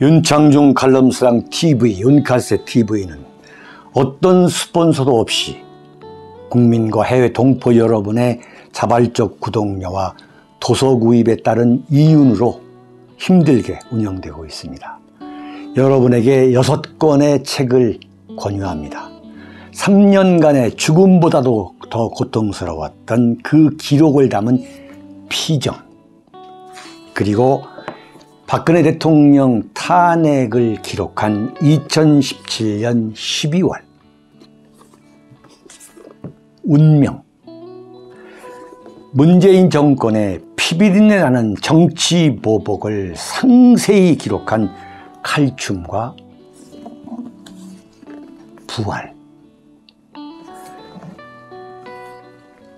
윤창중 칼럼스랑 TV, 윤카세 TV는 어떤 스폰서도 없이 국민과 해외 동포 여러분의 자발적 구독료와 도서 구입에 따른 이윤으로 힘들게 운영되고 있습니다. 여러분에게 여섯 권의 책을 권유합니다. 3년간의 죽음보다도 더 고통스러웠던 그 기록을 담은 피정, 그리고 박근혜 대통령 탄핵을 기록한 2017년 12월 운명 문재인 정권의 피비린내나는 정치 보복을 상세히 기록한 칼춤과 부활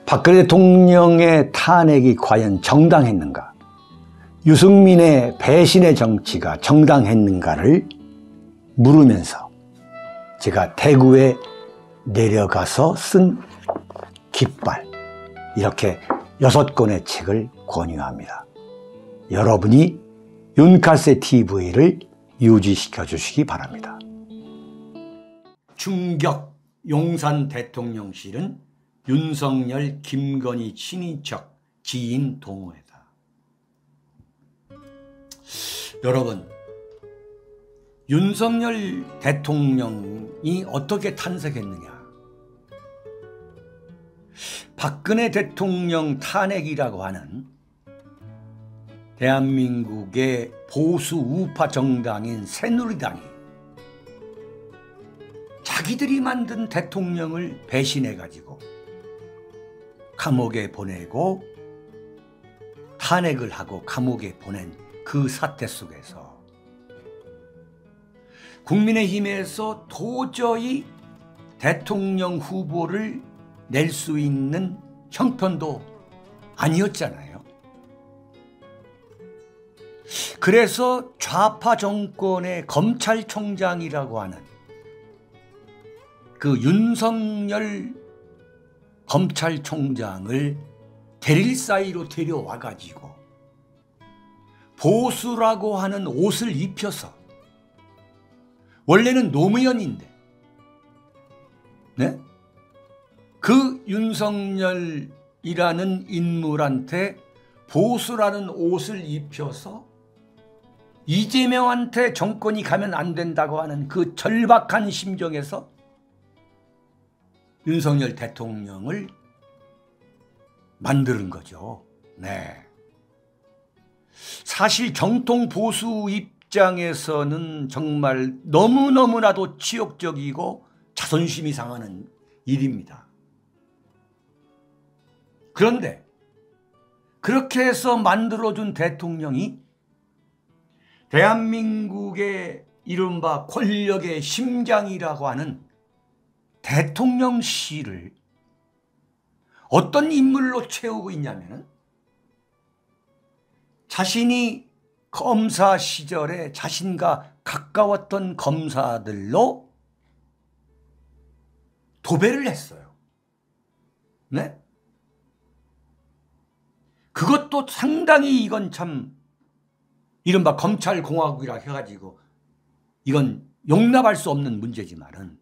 박근혜 대통령의 탄핵이 과연 정당했는가 유승민의 배신의 정치가 정당했는가를 물으면서 제가 대구에 내려가서 쓴 깃발 이렇게 여섯 권의 책을 권유합니다. 여러분이 윤카세 TV를 유지시켜 주시기 바랍니다. 충격 용산 대통령실은 윤석열 김건희 친인척 지인 동호회다. 여러분, 윤석열 대통령이 어떻게 탄생했느냐? 박근혜 대통령 탄핵이라고 하는 대한민국의 보수 우파 정당인 새누리당이 자기들이 만든 대통령을 배신해가지고 감옥에 보내고 탄핵을 하고 감옥에 보낸 그 사태 속에서 국민의힘에서 도저히 대통령 후보를 낼 수 있는 형편도 아니었잖아요. 그래서 좌파 정권의 검찰총장이라고 하는 그 윤석열 검찰총장을 대릴 사이로 데려와 가지고 보수라고 하는 옷을 입혀서 원래는 노무현인데 네? 그 윤석열이라는 인물한테 보수라는 옷을 입혀서 이재명한테 정권이 가면 안 된다고 하는 그 절박한 심정에서 윤석열 대통령을 만드는 거죠. 네. 사실 정통 보수 입장에서는 정말 너무너무나도 치욕적이고 자존심이 상하는 일입니다. 그런데 그렇게 해서 만들어준 대통령이 대한민국의 이른바 권력의 심장이라고 하는 대통령실을 어떤 인물로 채우고 있냐면은 자신이 검사 시절에 자신과 가까웠던 검사들로 도배를 했어요. 네? 그것도 상당히 이건 참 이른바 검찰공화국이라 해가지고 이건 용납할 수 없는 문제지만은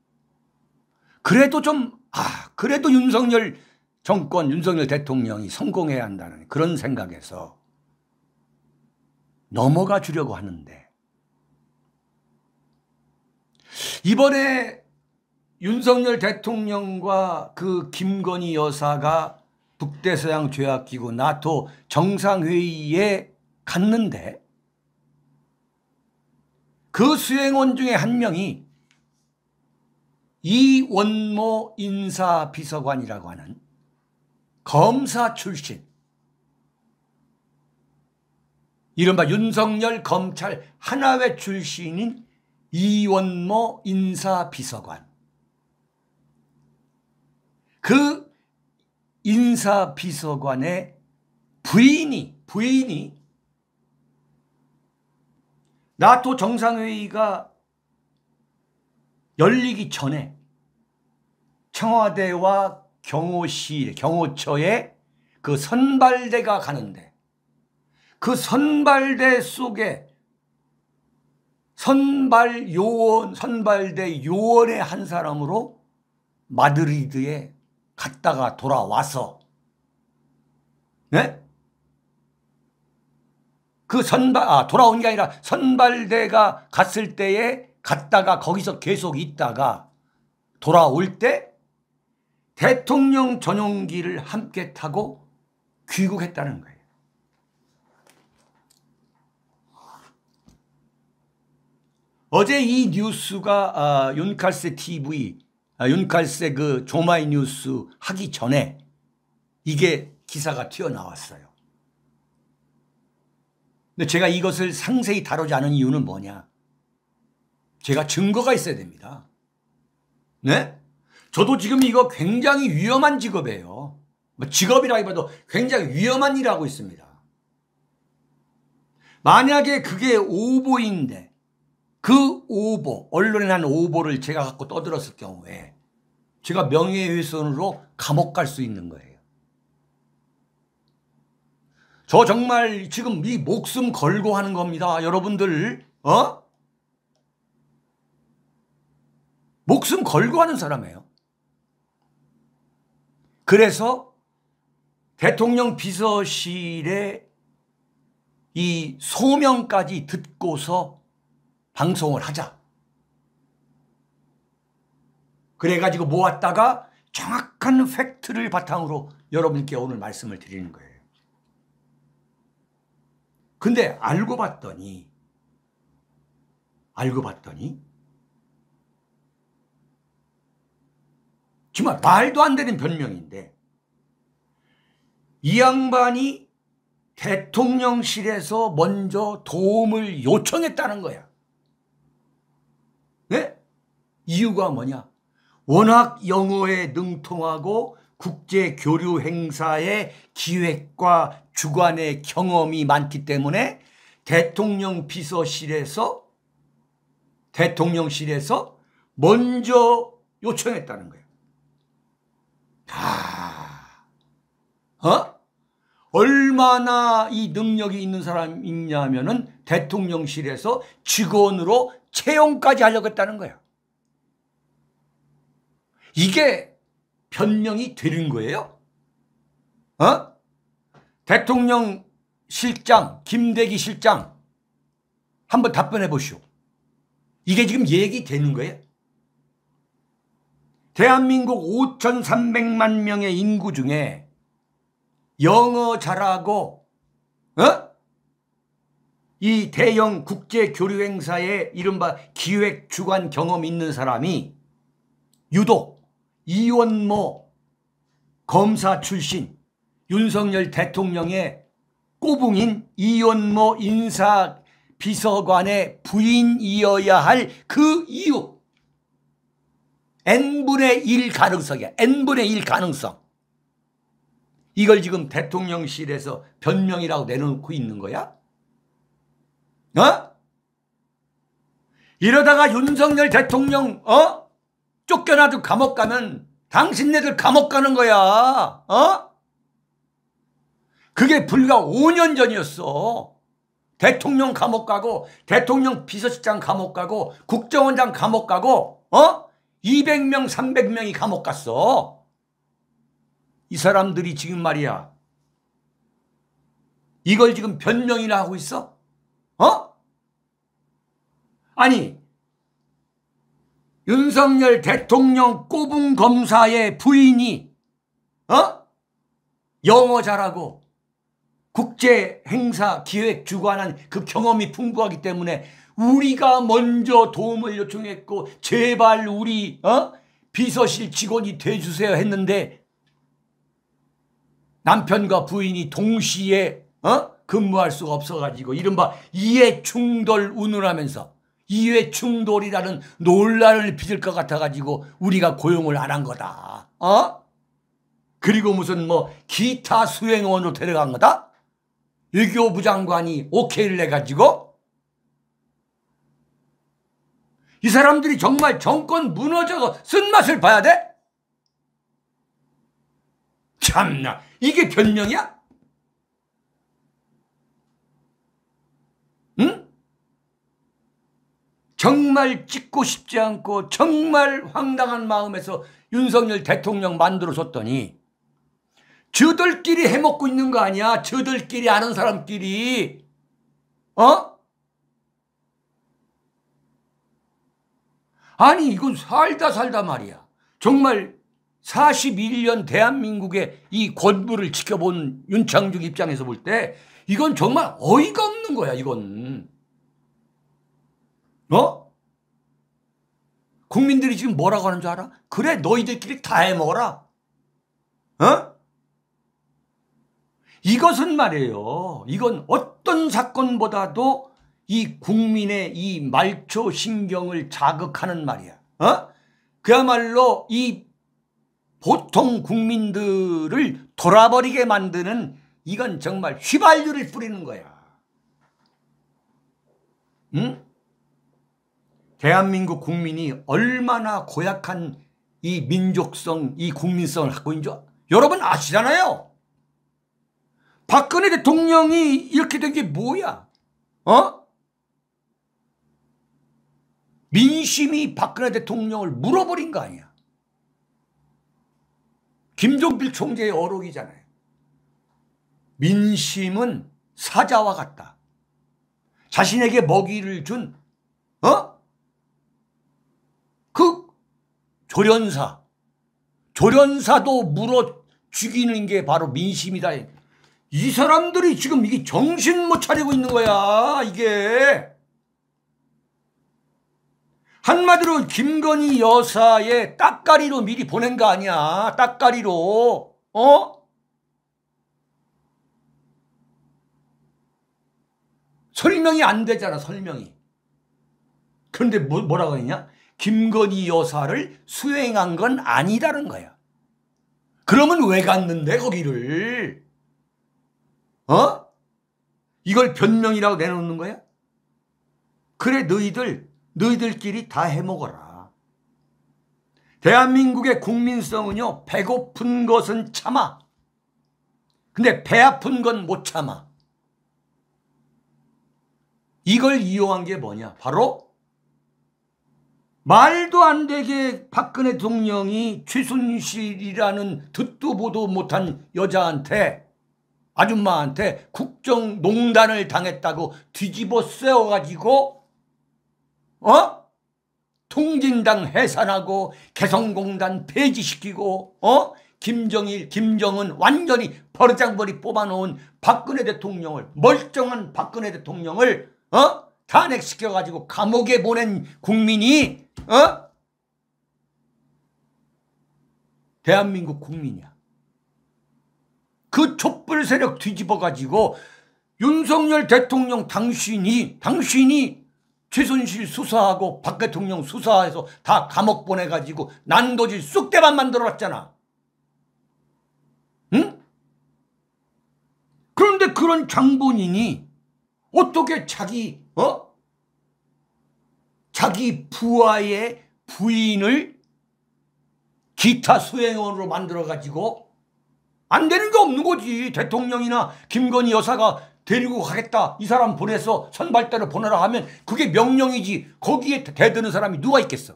그래도 좀, 아, 그래도 윤석열 정권, 윤석열 대통령이 성공해야 한다는 그런 생각에서 넘어가 주려고 하는데 이번에 윤석열 대통령과 그 김건희 여사가 북대서양 죄악기구 나토 정상회의에 갔는데 그 수행원 중에 한 명이 이원모 인사비서관이라고 하는 검사 출신 이른바 윤석열 검찰 하나회 출신인 이원모 인사비서관. 그 인사비서관의 부인이, 부인이 나토 정상회의가 열리기 전에 청와대와 경호실 경호처에 그 선발대가 가는데 그 선발대 속에 선발 요원, 선발대 요원의 한 사람으로 마드리드에 갔다가 돌아와서 네? 그 선발 아 돌아온 게 아니라 선발대가 갔을 때에 갔다가 거기서 계속 있다가 돌아올 때 대통령 전용기를 함께 타고 귀국했다는 거예요. 어제 이 뉴스가 아, 윤칼세 TV, 아, 윤칼세 그 조마이 뉴스 하기 전에 이게 기사가 튀어나왔어요. 근데 제가 이것을 상세히 다루지 않은 이유는 뭐냐? 제가 증거가 있어야 됩니다. 네? 저도 지금 이거 굉장히 위험한 직업이에요. 뭐 직업이라기보다도 굉장히 위험한 일을 하고 있습니다. 만약에 그게 오보인데 그 오보, 언론에 난 오보를 제가 갖고 떠들었을 경우에 제가 명예훼손으로 감옥 갈 수 있는 거예요. 저 정말 지금 이 목숨 걸고 하는 겁니다. 여러분들, 어? 목숨 걸고 하는 사람이에요. 그래서 대통령 비서실에이 소명까지 듣고서 방송을 하자. 그래가지고 모았다가 정확한 팩트를 바탕으로 여러분께 오늘 말씀을 드리는 거예요. 근데 알고 봤더니, 알고 봤더니, 정말 말도 안 되는 변명인데, 이 양반이 대통령실에서 먼저 도움을 요청했다는 거야. 이유가 뭐냐? 워낙 영어에 능통하고 국제 교류 행사의 기획과 주관의 경험이 많기 때문에 대통령 비서실에서 대통령실에서 먼저 요청했다는 거예요. 아, 어? 얼마나 이 능력이 있는 사람이 냐면은 대통령실에서 직원으로 채용까지 하려고 했다는 거예요. 이게 변명이 되는 거예요? 어? 대통령 실장, 김대기 실장 한번 답변해 보시오. 이게 지금 얘기되는 거예요? 대한민국 5,300만 명의 인구 중에 영어 잘하고 어? 이 대형 국제 교류 행사에 이른바 기획 주관 경험 있는 사람이 유독 이원모 검사 출신 윤석열 대통령의 꼬붕인 이원모 인사 비서관의 부인이어야 할 그 이유 n분의 1 가능성이야. n분의 1 가능성. 이걸 지금 대통령실에서 변명이라고 내놓고 있는 거야? 어? 이러다가 윤석열 대통령 어? 쫓겨나도 감옥 가면 당신네들 감옥 가는 거야. 어? 그게 불과 5년 전이었어. 대통령 감옥 가고 대통령 비서실장 감옥 가고 국정원장 감옥 가고 어? 200명 300명이 감옥 갔어. 이 사람들이 지금 말이야. 이걸 지금 변명이나 하고 있어? 어? 아니 윤석열 대통령 꼬은 검사의 부인이 어? 영어 잘하고 국제 행사 기획 주관한 그 경험이 풍부하기 때문에 우리가 먼저 도움을 요청했고 제발 우리 어? 비서실 직원이 돼주세요 했는데 남편과 부인이 동시에 어? 근무할 수가 없어가지고 이른바 이해충돌 운운하면서 이외 충돌이라는 논란을 빚을 것 같아가지고 우리가 고용을 안 한 거다. 어? 그리고 무슨 뭐 기타 수행원으로 데려간 거다? 외교부 장관이 오케이를 해가지고 이 사람들이 정말 정권 무너져서 쓴맛을 봐야 돼? 참나 이게 변명이야? 정말 찍고 싶지 않고 정말 황당한 마음에서 윤석열 대통령 만들어줬더니 저들끼리 해먹고 있는 거 아니야? 저들끼리 아는 사람끼리 어? 아니 이건 살다 살다 말이야. 정말 41년 대한민국의 이 권부를 지켜본 윤창중 입장에서 볼 때 이건 정말 어이가 없는 거야 이건. 어? 국민들이 지금 뭐라고 하는 줄 알아? 그래 너희들끼리 다 해먹어라. 어? 이것은 말이에요. 이건 어떤 사건보다도 이 국민의 이 말초 신경을 자극하는 말이야. 어? 그야말로 이 보통 국민들을 돌아버리게 만드는 이건 정말 휘발유를 뿌리는 거야. 응? 대한민국 국민이 얼마나 고약한 이 민족성, 이 국민성을 갖고 있는 지 여러분 아시잖아요. 박근혜 대통령이 이렇게 된 게 뭐야? 어? 민심이 박근혜 대통령을 물어버린 거 아니야. 김종필 총재의 어록이잖아요. 민심은 사자와 같다. 자신에게 먹이를 준 조련사. 조련사도 물어 죽이는 게 바로 민심이다. 이 사람들이 지금 이게 정신 못 차리고 있는 거야. 이게. 한마디로 김건희 여사의 딱가리로 미리 보낸 거 아니야. 딱가리로. 어? 설명이 안 되잖아, 설명이. 그런데 뭐, 뭐라고 했냐? 김건희 여사를 수행한 건 아니다는 거야. 그러면 왜 갔는데 거기를? 어? 이걸 변명이라고 내놓는 거야? 그래 너희들 너희들끼리 다 해먹어라. 대한민국의 국민성은요 배고픈 것은 참아. 근데 배 아픈 건 못 참아. 이걸 이용한 게 뭐냐? 바로 말도 안 되게 박근혜 대통령이 최순실이라는 듣도 보도 못한 여자한테 아줌마한테 국정농단을 당했다고 뒤집어 씌워가지고 어? 통진당 해산하고 개성공단 폐지시키고 어? 김정일, 김정은 완전히 버르장머리 뽑아놓은 박근혜 대통령을 멀쩡한 박근혜 대통령을 어? 탄핵시켜가지고 감옥에 보낸 국민이 어? 대한민국 국민이야. 그 촛불 세력 뒤집어가지고 윤석열 대통령 당신이 당신이 최순실 수사하고 박 대통령 수사해서 다 감옥 보내가지고 난도질 쑥대밭 만들어놨잖아. 응? 그런데 그런 장본인이 어떻게 자기 어? 자기 부하의 부인을 기타 수행원으로 만들어가지고 안 되는 게 없는 거지. 대통령이나 김건희 여사가 데리고 가겠다. 이 사람 보내서 선발대로 보내라 하면 그게 명령이지. 거기에 대드는 사람이 누가 있겠어.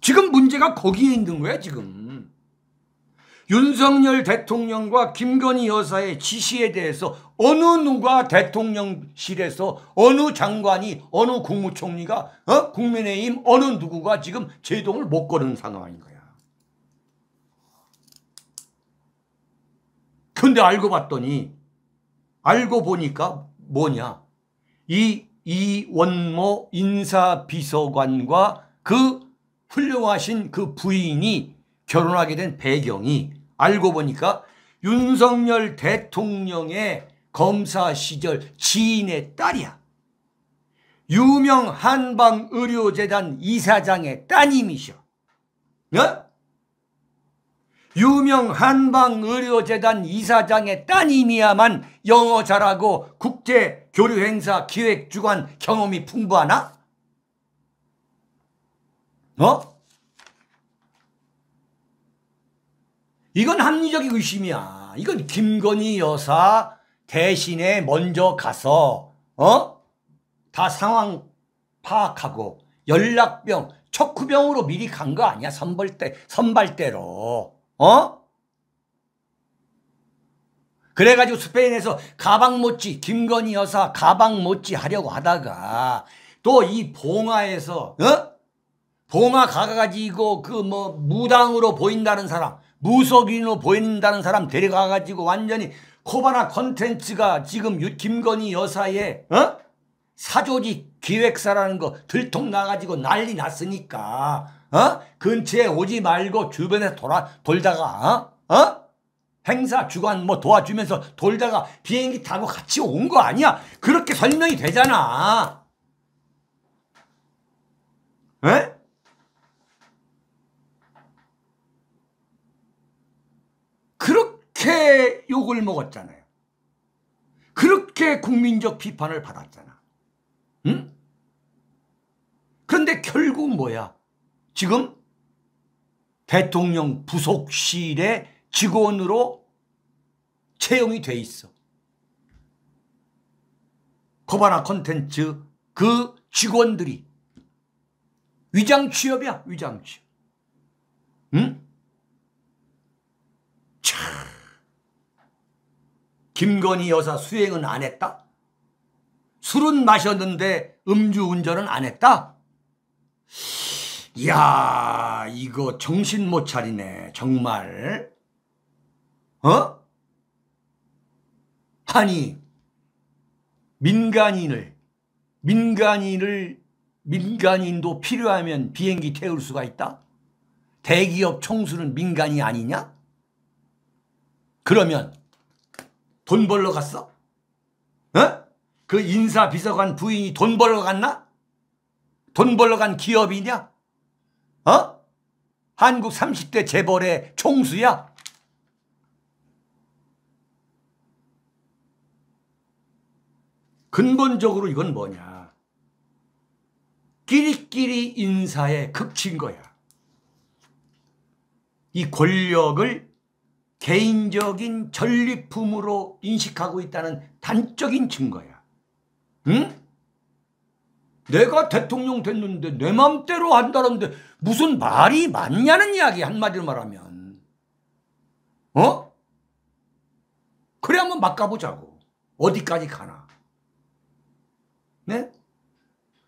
지금 문제가 거기에 있는 거야 지금. 윤석열 대통령과 김건희 여사의 지시에 대해서 어느 누가 대통령실에서 어느 장관이 어느 국무총리가 어? 국민의힘 어느 누구가 지금 제동을 못 거는 상황인 거야. 근데 알고 봤더니 알고 보니까 뭐냐 이 이원모 인사비서관과 그 훌륭하신 그 부인이 결혼하게 된 배경이 알고 보니까 윤석열 대통령의 검사 시절 지인의 딸이야. 유명 한방의료재단 이사장의 따님이셔. 네? 어? 유명 한방의료재단 이사장의 따님이야만 영어 잘하고 국제 교류 행사 기획 주관 경험이 풍부하나? 어? 이건 합리적인 의심이야. 이건 김건희 여사 대신에 먼저 가서 어? 다 상황 파악하고 연락병, 척후병으로 미리 간 거 아니야? 선발대, 선발대로. 어? 그래가지고 스페인에서 가방 못지, 김건희 여사 가방 못지 하려고 하다가 또 이 봉화에서, 어? 봉화 가가지고 그 뭐 무당으로 보인다는 사람, 무속인으로 보인다는 사람 데려가가지고 완전히 코바나 컨텐츠가 지금 김건희 여사의 어? 사조직 기획사라는 거 들통 나가지고 난리 났으니까 어? 근처에 오지 말고 주변에 돌아 돌다가 어? 어? 행사 주관 뭐 도와주면서 돌다가 비행기 타고 같이 온 거 아니야 그렇게 설명이 되잖아 욕을 먹었잖아요. 그렇게 국민적 비판을 받았잖아. 응? 그런데 결국 뭐야? 지금 대통령 부속실의 직원으로 채용이 돼 있어. 코바나콘텐츠그 직원들이 위장 취업이야, 위장 취업. 응? 김건희 여사 수행은 안 했다? 술은 마셨는데 음주운전은 안 했다? 이야 이거 정신 못 차리네 정말 어? 아니 민간인을 민간인을 민간인도 필요하면 비행기 태울 수가 있다? 대기업 총수는 민간이 아니냐? 그러면 돈 벌러 갔어? 어? 그 인사 비서관 부인이 돈 벌러 갔나? 돈 벌러 간 기업이냐? 어? 한국 30대 재벌의 총수야? 근본적으로 이건 뭐냐? 끼리끼리 인사의 극치 거야. 이 권력을 개인적인 전리품으로 인식하고 있다는 단적인 증거야. 응? 내가 대통령 됐는데 내 맘대로 한다는데 무슨 말이 맞냐는 이야기 한마디로 말하면. 어? 그래 한번 막아보자고. 어디까지 가나. 네?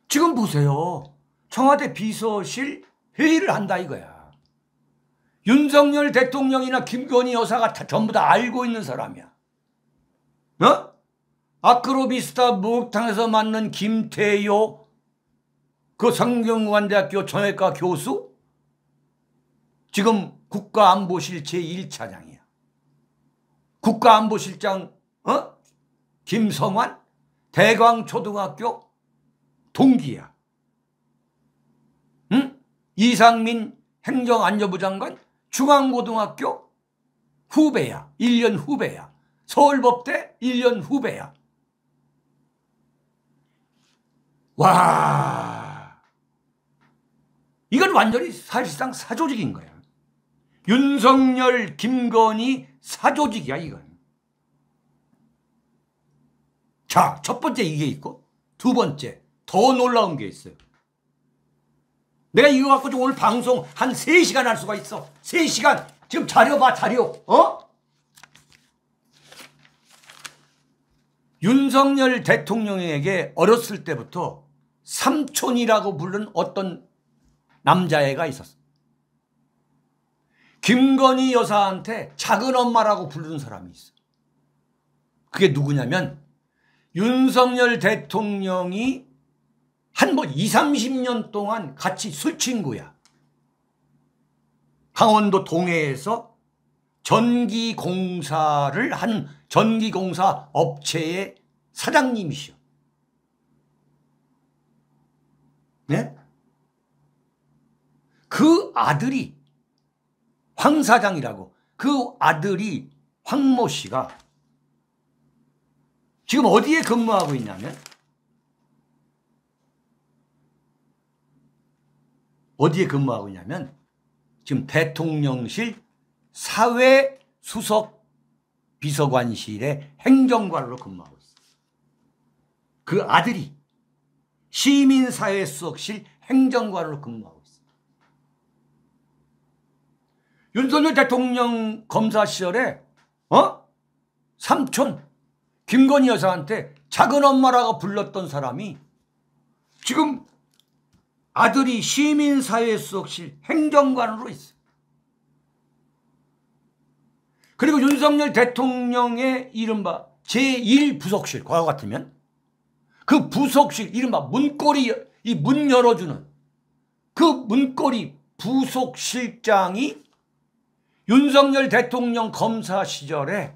지금 보세요. 청와대 비서실 회의를 한다 이거야. 윤석열 대통령이나 김건희 여사가 다, 전부 다 알고 있는 사람이야. 어? 아크로비스타 목욕탕에서 만난 김태효 그 상경관대학교 전외과 교수 지금 국가안보실 제1차장이야. 국가안보실장 어? 김성환 대광초등학교 동기야. 응? 이상민 행정안전부 장관 중앙고등학교 후배야. 1년 후배야. 서울법대 1년 후배야. 와. 이건 완전히 사실상 사조직인 거야. 윤석열, 김건희 사조직이야, 이건. 자, 첫 번째 이게 있고, 두 번째, 더 놀라운 게 있어요. 내가 이거 갖고 오늘 방송 한 3시간 할 수가 있어. 3시간. 지금 자료 봐, 자료. 어? 윤석열 대통령에게 어렸을 때부터 삼촌이라고 부른 어떤 남자애가 있었어. 김건희 여사한테 작은 엄마라고 부르는 사람이 있어. 그게 누구냐면 윤석열 대통령이 한뭐 20, 30년 동안 같이 술 친구야. 강원도 동해에서 전기공사를 한 전기공사 업체의 사장님이시오. 네? 그 아들이 황 사장이라고 그 아들이 황모 씨가 지금 어디에 근무하고 있냐면 어디에 근무하고 있냐면 지금 대통령실 사회수석 비서관실의 행정관으로 근무하고 있어요. 그 아들이 시민사회수석실 행정관으로 근무하고 있어요. 윤석열 대통령 검사 시절에 어? 삼촌 김건희 여사한테 작은 엄마라고 불렀던 사람이 지금 아들이 시민사회 수석실 행정관으로 있어. 그리고 윤석열 대통령의 이른바 제1부속실, 과거 같으면 그 부속실, 이른바 문고리, 이 문 열어주는 그 문고리 부속실장이 윤석열 대통령 검사 시절에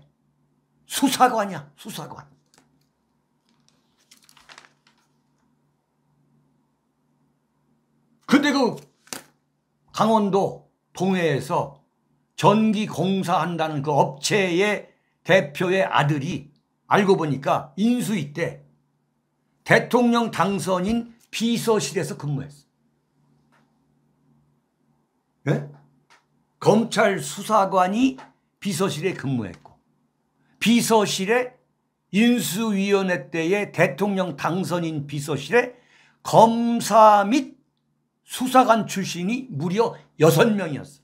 수사관이야, 수사관. 근데 그 강원도 동해에서 전기 공사한다는 그 업체의 대표의 아들이 알고 보니까 인수위 때 대통령 당선인 비서실에서 근무했어. 예? 검찰 수사관이 비서실에 근무했고 비서실에 인수위원회 때의 대통령 당선인 비서실에 검사 및 수사관 출신이 무려 6명이었어.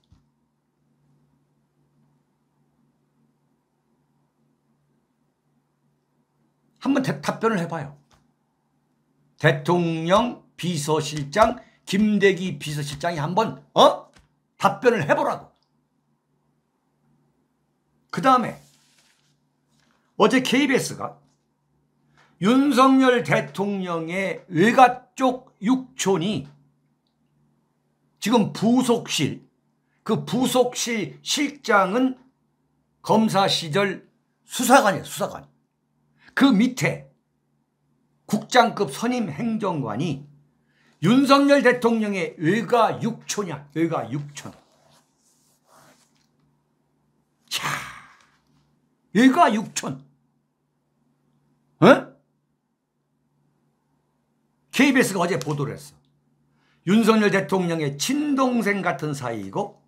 한번 답변을 해봐요. 대통령 비서실장 김대기 비서실장이 한번 어 답변을 해보라고. 그 다음에 어제 KBS가 윤석열 대통령의 외가 쪽 육촌이 지금 부속실 그 부속실 실장은 검사 시절 수사관이에요 수사관 그 밑에 국장급 선임 행정관이 윤석열 대통령의 외가 6초냐 외가 6초 자 외가 6촌 응? KBS가 어제 보도를 했어 윤석열 대통령의 친동생 같은 사이이고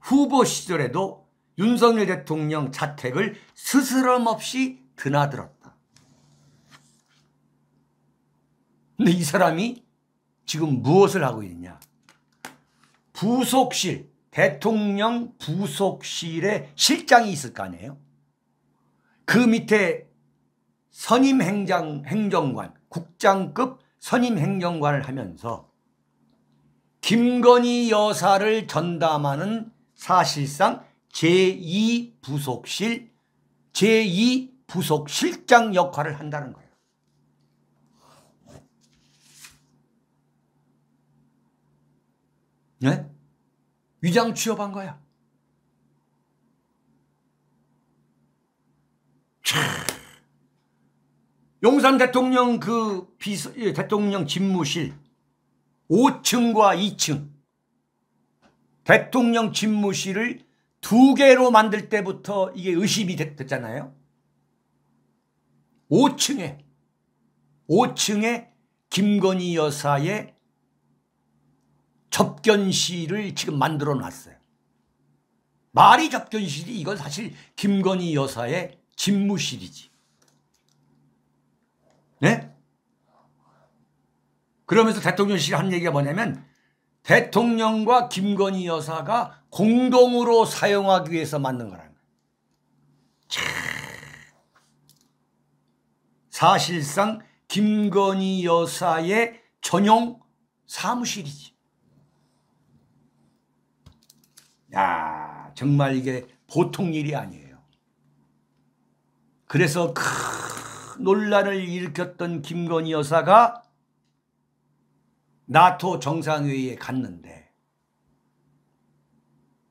후보 시절에도 윤석열 대통령 자택을 스스럼 없이 드나들었다. 근데 이 사람이 지금 무엇을 하고 있느냐? 부속실, 대통령 부속실에 실장이 있을 거 아니에요? 그 밑에 선임 행장, 행정관, 국장급 선임 행정관을 하면서 김건희 여사를 전담하는 사실상 제2부속실, 제2부속실장 역할을 한다는 거예요. 네? 위장 취업한 거야. 차. 용산 대통령 그 비서, 예, 대통령 집무실 5층과 2층 대통령 집무실을 두 개로 만들 때부터 이게 의심이 됐잖아요. 5층에 5층에 김건희 여사의 접견실을 지금 만들어 놨어요. 말이 접견실이 이건 사실 김건희 여사의 집무실이지. 네? 그러면서 대통령실이 한 얘기가 뭐냐면 대통령과 김건희 여사가 공동으로 사용하기 위해서 만든 거라는 거예요. 사실상 김건희 여사의 전용 사무실이지. 야, 정말 이게 보통 일이 아니에요. 그래서 큰 논란을 일으켰던 김건희 여사가 나토 정상회의에 갔는데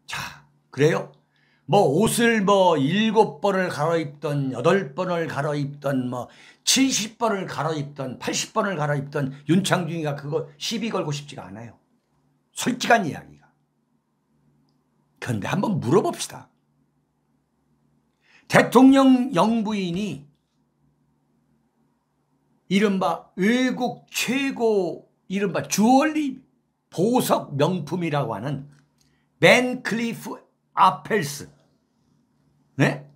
자 그래요? 뭐 옷을 뭐 일곱 번을 갈아입던 여덟 번을 갈아입던 뭐7 0 번을 갈아입던 8 0 번을 갈아입던 윤창중이가 그거 시비 걸고 싶지가 않아요. 솔직한 이야기가. 그런데 한번 물어봅시다. 대통령 영부인이 이른바 외국 최고 이른바 주얼리 보석 명품이라고 하는 벤클리프 아펠스 네?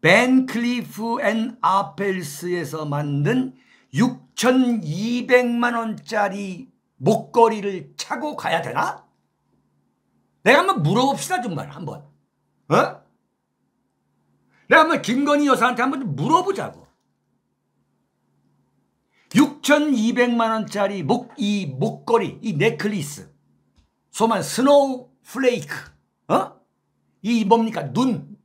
벤클리프 앤 아펠스에서 만든 6,200만 원짜리 목걸이를 차고 가야 되나? 내가 한번 물어봅시다 정말 한번 어? 내가 한번 김건희 여사한테 한번 물어보자고 6,200만 원짜리 목 이 목걸이 이 넥클리스 소만 스노우 플레이크 어? 이 뭡니까 눈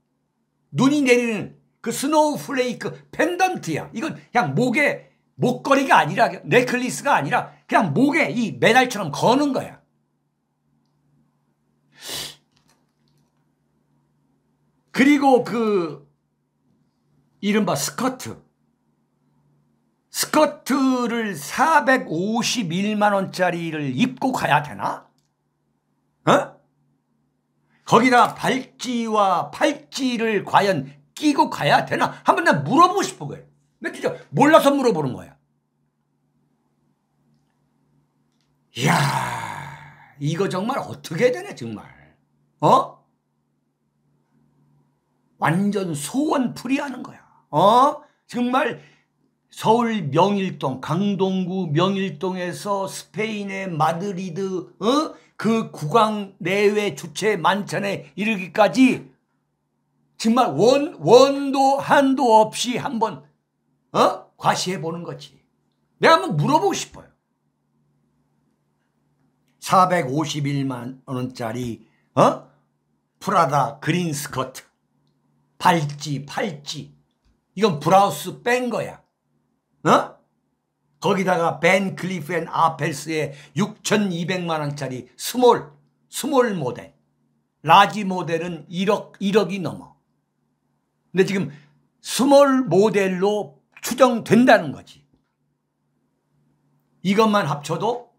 눈이 내리는 그 스노우 플레이크 펜던트야 이건 그냥 목에 목걸이가 아니라 넥클리스가 아니라 그냥 목에 이 메달처럼 거는 거야 그리고 그 이른바 스커트 스커트를 451만 원짜리를 입고 가야 되나? 어? 거기다 발찌와 팔찌를 과연 끼고 가야 되나? 한번 나 물어보고 싶은 거예요. 나 진짜 몰라서 물어보는 거야. 이야, 이거 정말 어떻게 되냐, 정말. 어? 완전 소원풀이 하는 거야. 어? 정말 서울 명일동 강동구 명일동에서 스페인의 마드리드 어? 그 국왕 내외 주체 만찬에 이르기까지 정말 원 원도 한도 없이 한번 어? 과시해 보는 거지. 내가 한번 물어보고 싶어요. 451만 원짜리 어? 프라다 그린 스커트 팔찌 팔찌 이건 브라우스 뺀 거야. 어? 거기다가 벤 클리프 앤 아펠스의 6,200만원짜리 스몰, 스몰 모델. 라지 모델은 1억, 1억이 넘어. 근데 지금 스몰 모델로 추정된다는 거지. 이것만 합쳐도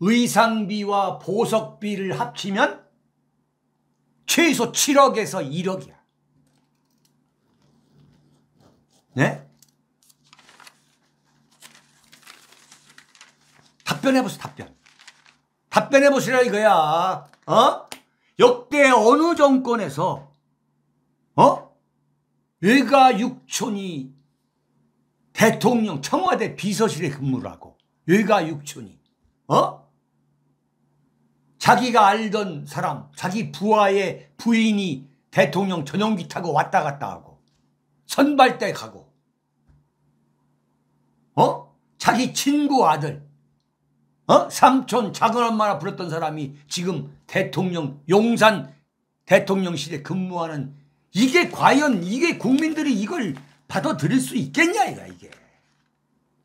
의상비와 보석비를 합치면 최소 7억에서 1억이야. 네? 답변해보세요, 답변. 답변해보시라 이거야. 어? 역대 어느 정권에서, 어? 외가 육촌이 대통령 청와대 비서실에 근무를 하고, 외가 육촌이, 어? 자기가 알던 사람, 자기 부하의 부인이 대통령 전용기 타고 왔다 갔다 하고, 선발대 가고, 어? 자기 친구 아들, 어? 삼촌 작은 엄마나 불렀던 사람이 지금 대통령 용산 대통령실에 근무하는 이게 과연 이게 국민들이 이걸 받아들일 수 있겠냐 이거 이게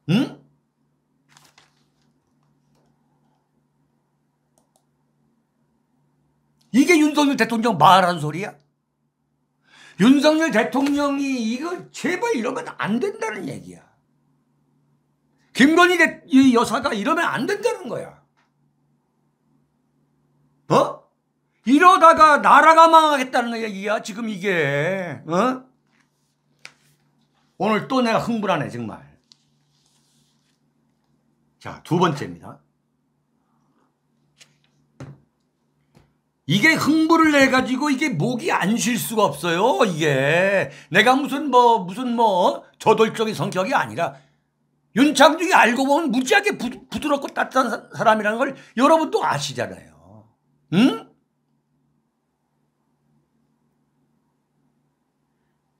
응? 이게 윤석열 대통령 말한 소리야? 윤석열 대통령이 이거 제발 이러면 안 된다는 얘기야. 김건희 대, 이 여사가 이러면 안 된다는 거야. 어? 이러다가 나라가 망하겠다는 얘기야 지금 이게. 어? 오늘 또 내가 흥분하네 정말. 자 두 번째입니다. 이게 흥부를 내 가지고 이게 목이 안 쉴 수가 없어요. 이게 내가 무슨 뭐 무슨 뭐 어? 저돌적인 성격이 아니라 윤창중이 알고 보면 무지하게 부, 드럽고 따뜻한 사람이라는 걸 여러분도 아시잖아요. 응?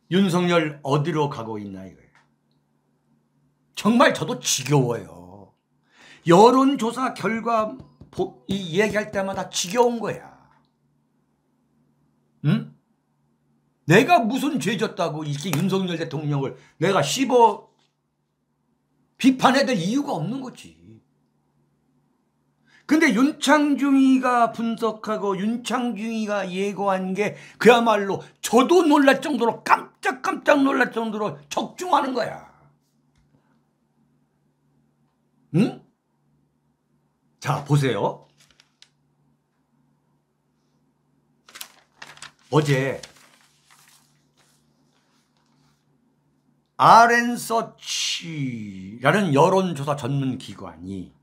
윤석열 어디로 가고 있나 이거예요. 정말 저도 지겨워요. 여론조사 결과 이 얘기할 때마다 지겨운 거야. 응? 내가 무슨 죄 졌다고 이렇게 윤석열 대통령을 내가 씹어 비판해야 될 이유가 없는 거지. 근데 윤창중이가 분석하고 윤창중이가 예고한 게 그야말로 저도 놀랄 정도로 깜짝깜짝 놀랄 정도로 적중하는 거야. 응? 자, 보세요. 어제 아렌서치라는 여론조사 전문 기관이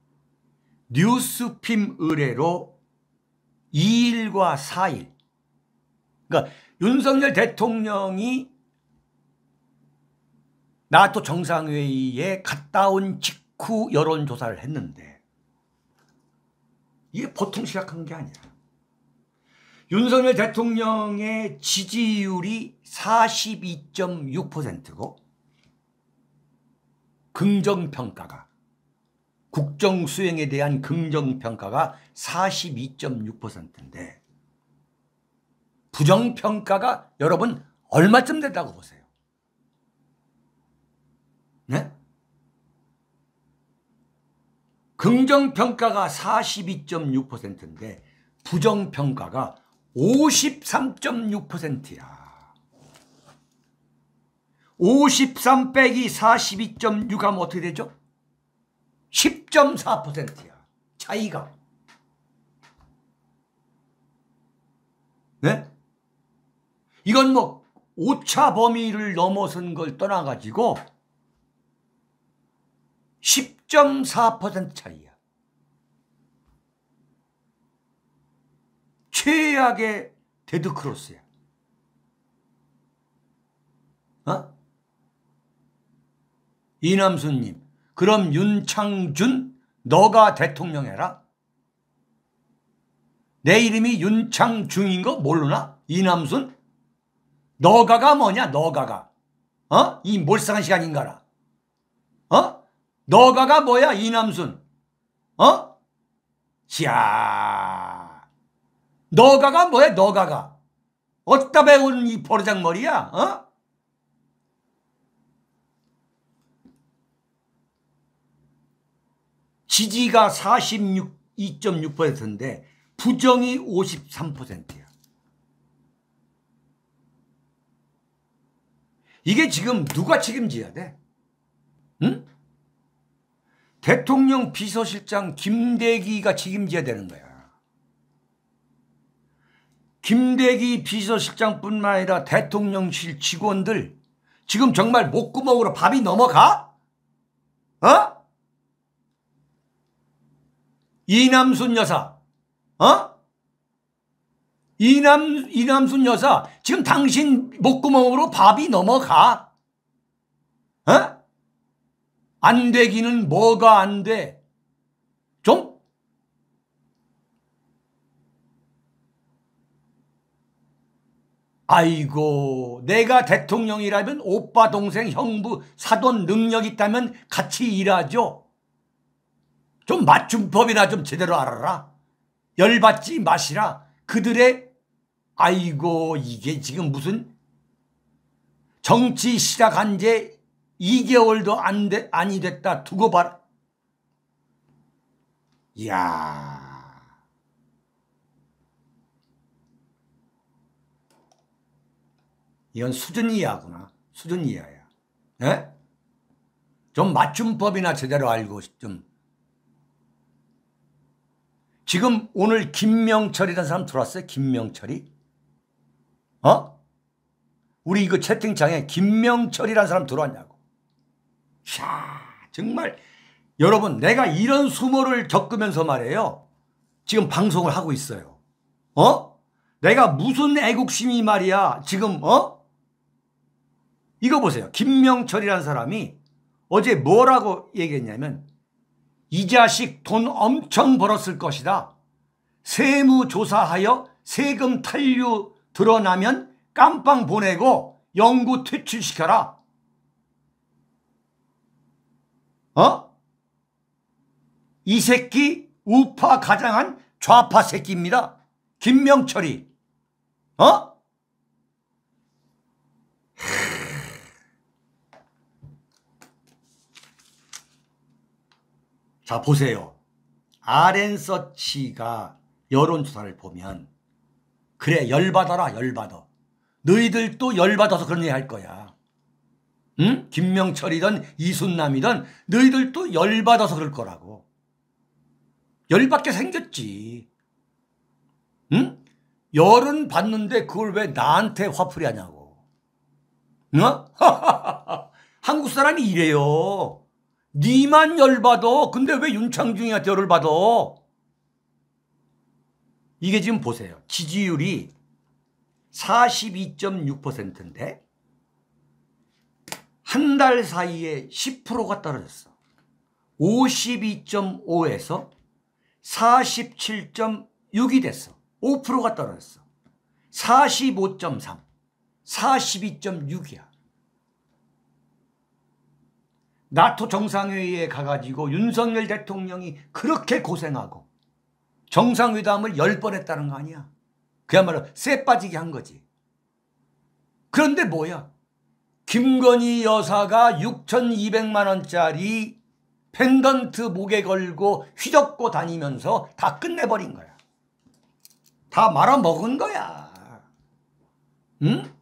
뉴스핌 의뢰로 2일과 4일 그러니까 윤석열 대통령이 나토 정상회의에 갔다 온 직후 여론조사를 했는데 이게 보통 시작한 게 아니야. 윤석열 대통령의 지지율이 42.6%고 긍정평가가 국정 수행에 대한 긍정평가가 42.6%인데 부정평가가 여러분 얼마쯤 됐다고 보세요? 네? 긍정평가가 42.6%인데 부정평가가 53.6%야. 53 빼기 42.6 하면 어떻게 되죠? 10.4%야. 차이가. 네? 이건 뭐 오차 범위를 넘어선 걸 떠나가지고 10.4% 차이야. 최악의 데드크로스야. 어? 이남수님, 그럼 윤창준 너가 대통령 해라. 내 이름이 윤창중인 거 모르나? 이남순? 너가가 뭐냐? 너가가. 어? 이 몰상한 시간인가라. 어? 너가가 뭐야? 이남순. 어? 야 너가가 뭐야? 너가가. 어디다 배운 이 버르장 머리야? 어? 지지가 42.6%인데 부정이 53%야. 이게 지금 누가 책임져야 돼? 응? 대통령 비서실장 김대기가 책임져야 되는 거야. 김대기 비서실장뿐만 아니라 대통령실 직원들 지금 정말 목구멍으로 밥이 넘어가? 어? 이남순 여사, 어? 이남, 이남순 여사, 지금 당신 목구멍으로 밥이 넘어가. 어? 안 되기는 뭐가 안 돼? 좀? 아이고, 내가 대통령이라면 오빠, 동생, 형부, 사돈 능력 있다면 같이 일하죠. 좀 맞춤법이나 좀 제대로 알아라. 열받지 마시라. 그들의 아이고 이게 지금 무슨 정치 시작한 지 2개월도 안 돼, 아니 됐다. 두고 봐라. 이야. 이건 수준 이하구나. 수준 이하야. 네? 좀 맞춤법이나 제대로 알고 좀 지금 오늘 김명철이라는 사람 들어왔어요? 김명철이? 어? 우리 이거 채팅창에 김명철이라는 사람 들어왔냐고. 샤, 정말. 여러분, 내가 이런 수모를 겪으면서 말이에요. 지금 방송을 하고 있어요. 어? 내가 무슨 애국심이 말이야. 지금, 어? 이거 보세요. 김명철이라는 사람이 어제 뭐라고 얘기했냐면, 이 자식 돈 엄청 벌었을 것이다. 세무조사하여 세금 탈류 드러나면 깜빵 보내고 영구 퇴출시켜라. 어? 이 새끼 우파 가장한 좌파 새끼입니다. 김명철이. 어? 자, 보세요. 아렌서치가 여론조사를 보면 그래 열받아라 열받아. 너희들 또 열받아서 그런 얘기 할 거야. 응? 김명철이든 이순남이든 너희들 또 열받아서 그럴 거라고. 열받게 생겼지. 응? 열은 받는데 그걸 왜 나한테 화풀이 하냐고. 응? 한국 사람이 이래요. 니만 열받아. 근데 왜 윤창중이한테 열을 받아? 이게 지금 보세요. 지지율이 42.6%인데 한 달 사이에 10%가 떨어졌어. 52.5에서 47.6이 됐어. 5%가 떨어졌어. 45.3, 42.6이야. 나토 정상회의에 가가지고 윤석열 대통령이 그렇게 고생하고 정상회담을 열 번 했다는 거 아니야. 그야말로 쇠 빠지게 한 거지. 그런데 뭐야? 김건희 여사가 6,200만 원짜리 펜던트 목에 걸고 휘젓고 다니면서 다 끝내버린 거야. 다 말아먹은 거야. 응?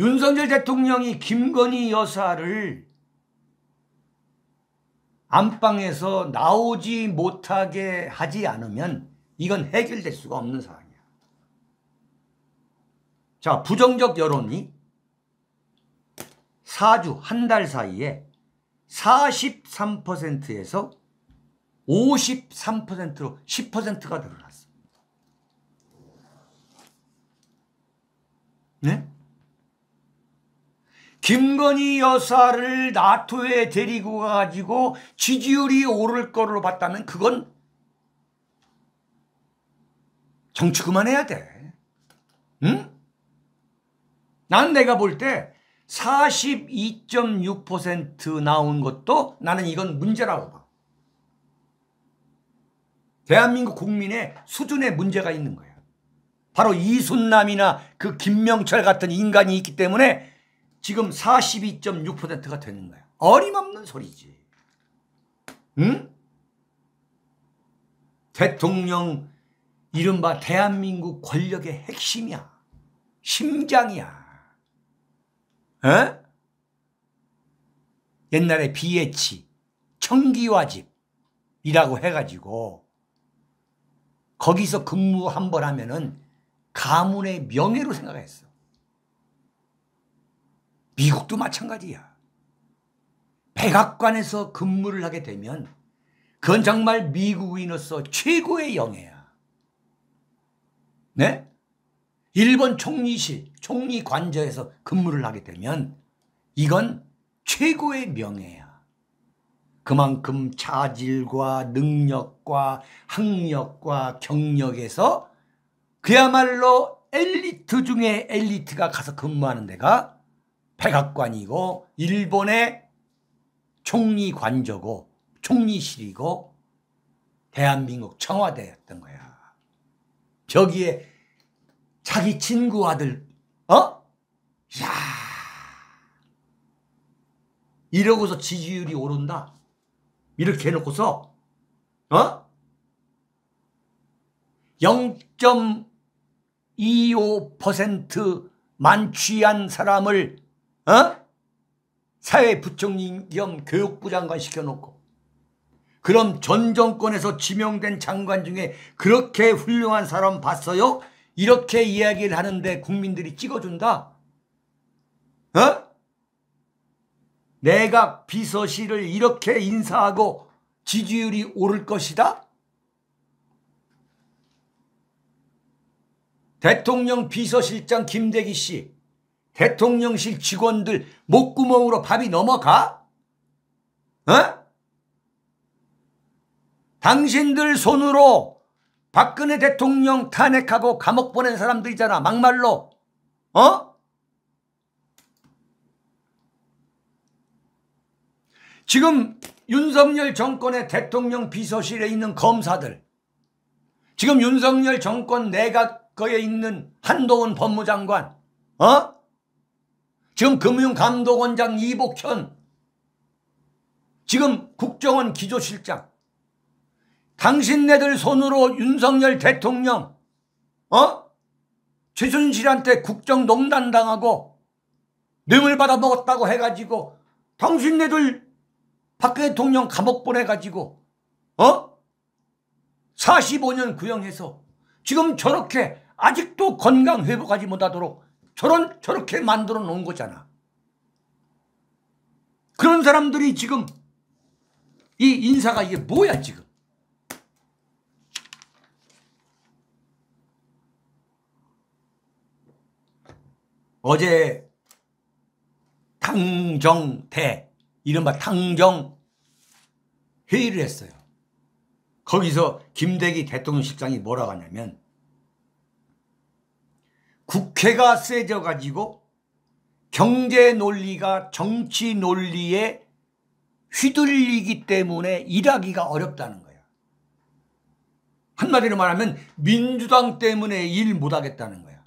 윤석열 대통령이 김건희 여사를 안방에서 나오지 못하게 하지 않으면 이건 해결될 수가 없는 상황이야. 자, 부정적 여론이 4주, 한 달 사이에 43%에서 53%로 10%가 늘어났습 네? 김건희 여사를 나토에 데리고 가가지고 지지율이 오를 거로 봤다면 그건 정치 그만해야 돼. 응? 난 내가 볼 때 42.6% 나온 것도 나는 이건 문제라고 봐. 대한민국 국민의 수준에 문제가 있는 거야. 바로 이순남이나 그 김명철 같은 인간이 있기 때문에 지금 42.6%가 되는 거야. 어림없는 소리지. 응? 대통령 이른바 대한민국 권력의 핵심이야. 심장이야. 에? 옛날에 BH, 청기화집이라고 해가지고 거기서 근무 한 번 하면은 가문의 명예로 생각했어. 미국도 마찬가지야. 백악관에서 근무를 하게 되면 그건 정말 미국인으로서 최고의 영예야. 네? 일본 총리실, 총리 관저에서 근무를 하게 되면 이건 최고의 명예야. 그만큼 자질과 능력과 학력과 경력에서 그야말로 엘리트 중에 엘리트가 가서 근무하는 데가 백악관이고 일본의 총리관저고 총리실이고 대한민국 청와대였던 거야. 저기에 자기 친구 아들 어? 야 이러고서 지지율이 오른다. 이렇게 해놓고서 어? 0.25% 만취한 사람을 어? 사회부총리 겸 교육부 장관 시켜놓고 그럼 전 정권에서 지명된 장관 중에 그렇게 훌륭한 사람 봤어요? 이렇게 이야기를 하는데 국민들이 찍어준다? 어? 내가 비서실을 이렇게 인사하고 지지율이 오를 것이다? 대통령 비서실장 김대기 씨 대통령실 직원들 목구멍으로 밥이 넘어가? 어? 당신들 손으로 박근혜 대통령 탄핵하고 감옥 보낸 사람들이잖아. 막말로. 어? 지금 윤석열 정권의 대통령 비서실에 있는 검사들 지금 윤석열 정권 내각 거에 있는 한동훈 법무장관 어? 지금 금융감독원장 이복현, 지금 국정원 기조실장, 당신네들 손으로 윤석열 대통령, 어? 최순실한테 국정농단 당하고 뇌물 받아 먹었다고 해가지고 당신네들 박 대통령 감옥 보내가지고 어? 45년 구형해서 지금 저렇게 아직도 건강 회복하지 못하도록 저런 저렇게 만들어 놓은 거잖아. 그런 사람들이 지금 이 인사가 이게 뭐야 지금? 어제 탕정대 이른바 탕정 회의를 했어요. 거기서 김대기 대통령실장이 뭐라고 하냐면 국회가 세져가지고 경제 논리가 정치 논리에 휘둘리기 때문에 일하기가 어렵다는 거야. 한마디로 말하면 민주당 때문에 일 못하겠다는 거야.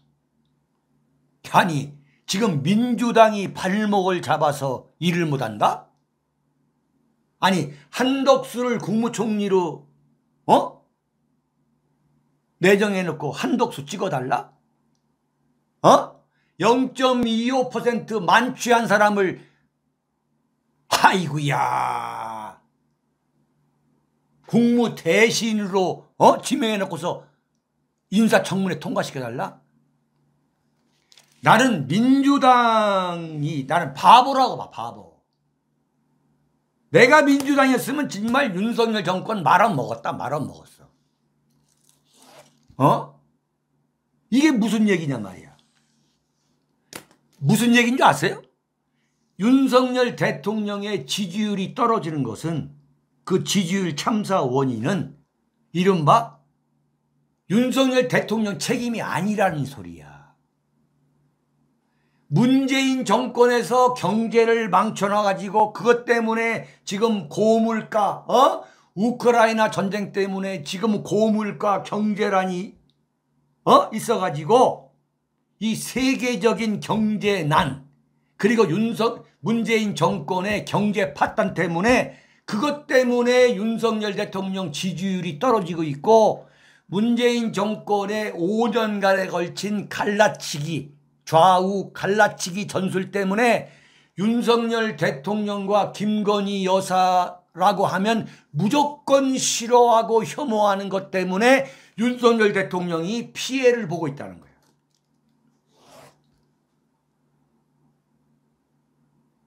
아니 지금 민주당이 발목을 잡아서 일을 못한다? 아니 한덕수를 국무총리로 어? 내정해놓고 한덕수 찍어달라? 어? 0.25% 만취한 사람을 아이구야 국무 대신으로 어? 지명해놓고서 인사청문회 통과시켜달라? 나는 민주당이 나는 바보라고 봐 바보 내가 민주당이었으면 정말 윤석열 정권 말아먹었다 말아먹었어 어? 이게 무슨 얘기냐 말이야 무슨 얘기인 줄 아세요? 윤석열 대통령의 지지율이 떨어지는 것은 그 지지율 참사 원인은 이른바 윤석열 대통령 책임이 아니라는 소리야. 문재인 정권에서 경제를 망쳐놔가지고 그것 때문에 지금 고물가, 어? 우크라이나 전쟁 때문에 지금 고물가 경제란이, 어? 있어가지고 이 세계적인 경제난 그리고 윤석 문재인 정권의 경제 파탄 때문에 그것 때문에 윤석열 대통령 지지율이 떨어지고 있고 문재인 정권의 5년간에 걸친 갈라치기 좌우 갈라치기 전술 때문에 윤석열 대통령과 김건희 여사라고 하면 무조건 싫어하고 혐오하는 것 때문에 윤석열 대통령이 피해를 보고 있다는 거예요.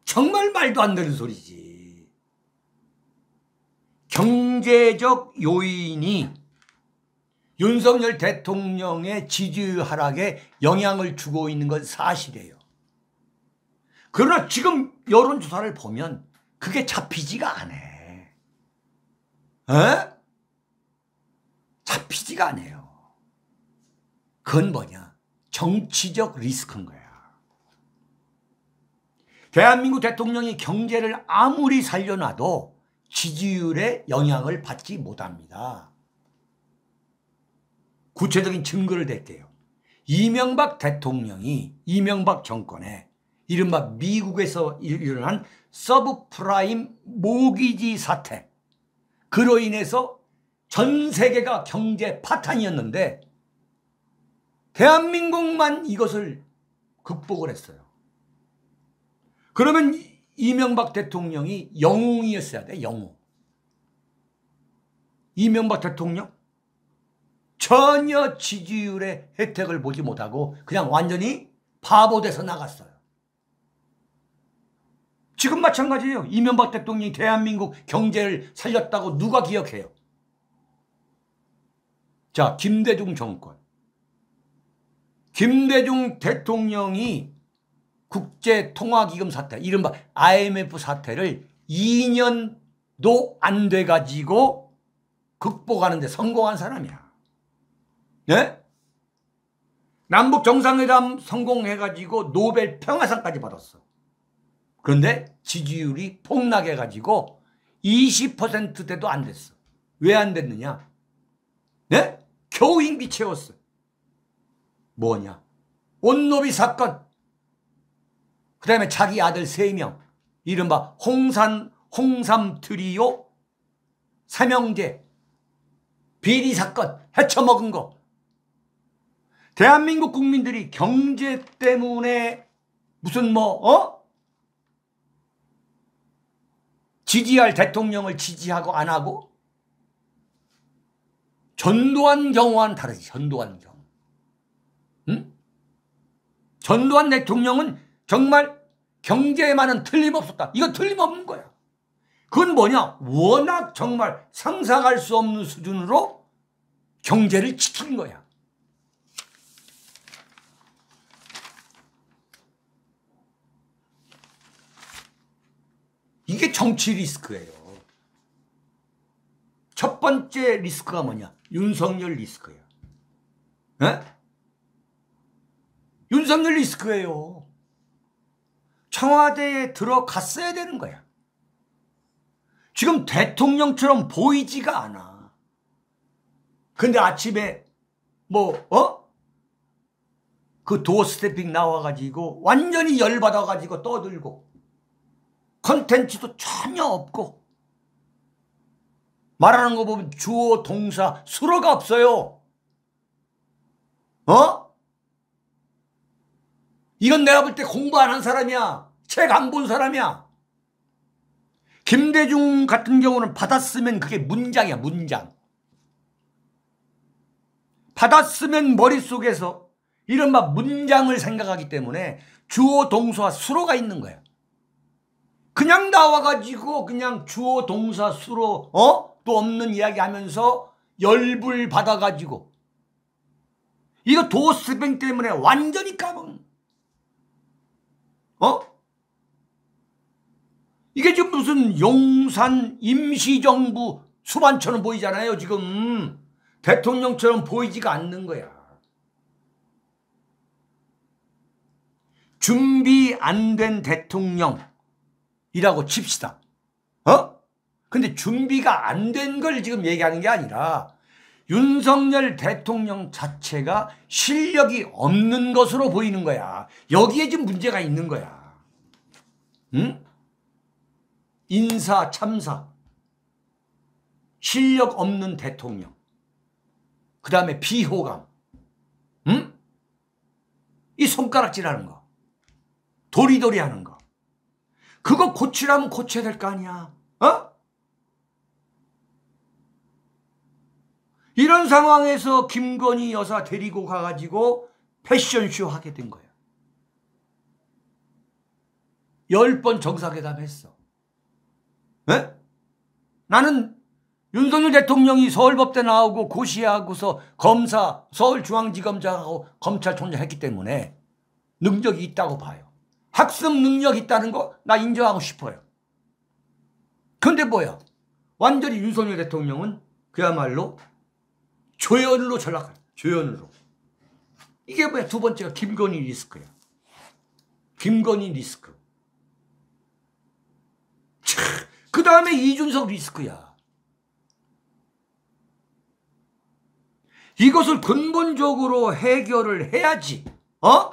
정말 말도 안 되는 소리지. 경제적 요인이 윤석열 대통령의 지지율 하락에 영향을 주고 있는 건 사실이에요. 그러나 지금 여론조사를 보면 그게 잡히지가 않아. 에? 잡히지가 않아요. 그건 뭐냐? 정치적 리스크인 거야. 대한민국 대통령이 경제를 아무리 살려놔도 지지율에 영향을 받지 못합니다. 구체적인 증거를 댈게요. 이명박 대통령이 이명박 정권에 이른바 미국에서 일어난 서브프라임 모기지 사태 그로 인해서 전 세계가 경제 파탄이었는데 대한민국만 이것을 극복을 했어요. 그러면 이명박 대통령이 영웅이었어야 돼, 영웅. 이명박 대통령? 전혀 지지율의 혜택을 보지 못하고 그냥 완전히 바보 돼서 나갔어요. 지금 마찬가지예요. 이명박 대통령이 대한민국 경제를 살렸다고 누가 기억해요? 자, 김대중 정권. 김대중 대통령이 국제통화기금 사태, 이른바 IMF 사태를 2년도 안 돼가지고 극복하는데 성공한 사람이야. 네? 남북 정상회담 성공해가지고 노벨 평화상까지 받았어. 그런데 지지율이 폭락해가지고 20%대도 안 됐어. 왜 안 됐느냐? 네? 겨우 임 채웠어. 뭐냐? 온노비 사건. 그 다음에 자기 아들 3명 이른바 홍산 홍삼 트리오 삼형제 비리 사건 헤쳐먹은 거 대한민국 국민들이 경제 때문에 무슨 뭐 어? 지지할 대통령을 지지하고 안 하고 전두환 경우와는 다르지 전두환 경우 응? 전두환 대통령은 정말 경제에만은 틀림없었다. 이거 틀림없는 거야. 그건 뭐냐? 워낙 정말 상상할 수 없는 수준으로 경제를 지킨 거야. 이게 정치 리스크예요. 첫 번째 리스크가 뭐냐? 윤석열 리스크예요. 에? 예? 윤석열 리스크예요. 청와대에 들어갔어야 되는 거야. 지금 대통령처럼 보이지가 않아. 근데 아침에 뭐 어? 그도어스텝핑 나와가지고 완전히 열받아가지고 떠들고 컨텐츠도 전혀 없고 말하는 거 보면 주어 동사 수로가 없어요. 어? 이건 내가 볼 때 공부 안 한 사람이야. 책 안 본 사람이야. 김대중 같은 경우는 받았으면 그게 문장이야, 문장. 받았으면 머릿속에서 이른바 문장을 생각하기 때문에 주어 동사 수로가 있는 거야. 그냥 나와가지고 그냥 주어 동사 수로 어? 또 없는 이야기 하면서 열불 받아가지고 이거 도스뱅 때문에 완전히 까먹는 어? 이게 지금 무슨 용산 임시정부 수반처럼 보이잖아요, 지금. 대통령처럼 보이지가 않는 거야. 준비 안 된 대통령이라고 칩시다. 어? 근데 준비가 안 된 걸 지금 얘기하는 게 아니라 윤석열 대통령 자체가 실력이 없는 것으로 보이는 거야. 여기에 지금 문제가 있는 거야. 응? 인사, 참사. 실력 없는 대통령. 그 다음에 비호감. 응? 이 손가락질 하는 거. 도리도리 하는 거. 그거 고치라면 고쳐야 될 거 아니야. 어? 이런 상황에서 김건희 여사 데리고 가가지고 패션쇼 하게 된 거예요. 열번 정상회담 했어. 에? 예? 나는 윤석열 대통령이 서울법대 나오고 고시하고서 검사, 서울중앙지검장하고 검찰총장 했기 때문에 능력이 있다고 봐요. 학습 능력 있다는 거 나 인정하고 싶어요. 근데 뭐야? 완전히 윤석열 대통령은 그야말로 조연으로 전락한 조연으로. 이게 뭐야? 두 번째가 김건희 리스크야. 김건희 리스크. 그 다음에 이준석 리스크야. 이것을 근본적으로 해결을 해야지. 어?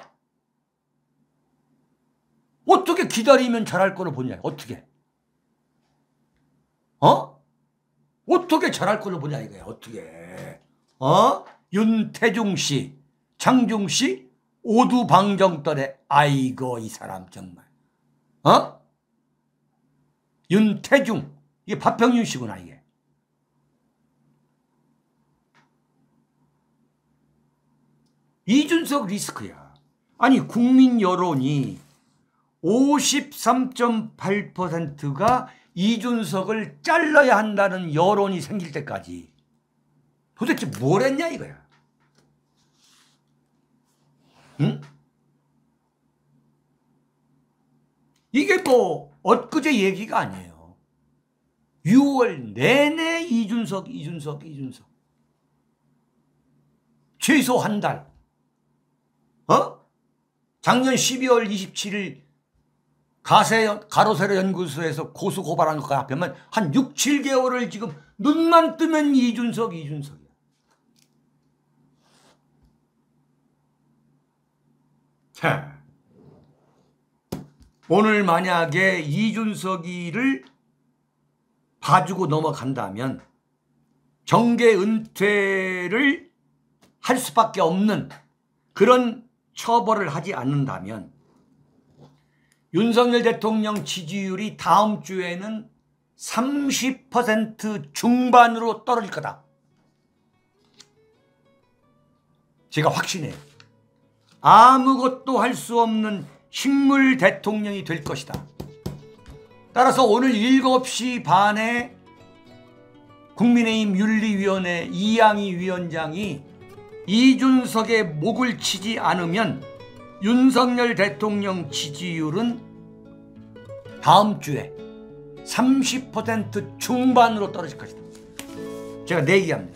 어떻게 기다리면 잘할 거를 보냐? 어떻게? 어? 어떻게 잘할 거를 보냐 이거야. 어떻게? 어? 윤태중 씨, 장중 씨, 오두방정떨에 아이고 이 사람 정말. 어? 윤태중 이게 박평윤 씨구나 이게. 이준석 리스크야. 아니 국민 여론이 53.8%가 이준석을 잘라야 한다는 여론이 생길 때까지 도대체 뭘 했냐 이거야. 응? 이게 뭐 엊그제 얘기가 아니에요. 6월 내내 이준석, 이준석, 이준석. 최소 한 달. 어? 작년 12월 27일 가세, 가로세로 연구소에서 고소 고발한 것 앞에만 한 6, 7개월을 지금 눈만 뜨면 이준석, 이준석. 오늘 만약에 이준석이를 봐주고 넘어간다면 정계 은퇴를 할 수밖에 없는 그런 처벌을 하지 않는다면 윤석열 대통령 지지율이 다음 주에는 30% 중반으로 떨어질 거다. 제가 확신해요. 아무것도 할 수 없는 식물 대통령이 될 것이다. 따라서 오늘 7시 반에 국민의힘 윤리위원회 이양희 위원장이 이준석의 목을 치지 않으면 윤석열 대통령 지지율은 다음 주에 30% 중반으로 떨어질 것이다. 제가 내기합니다.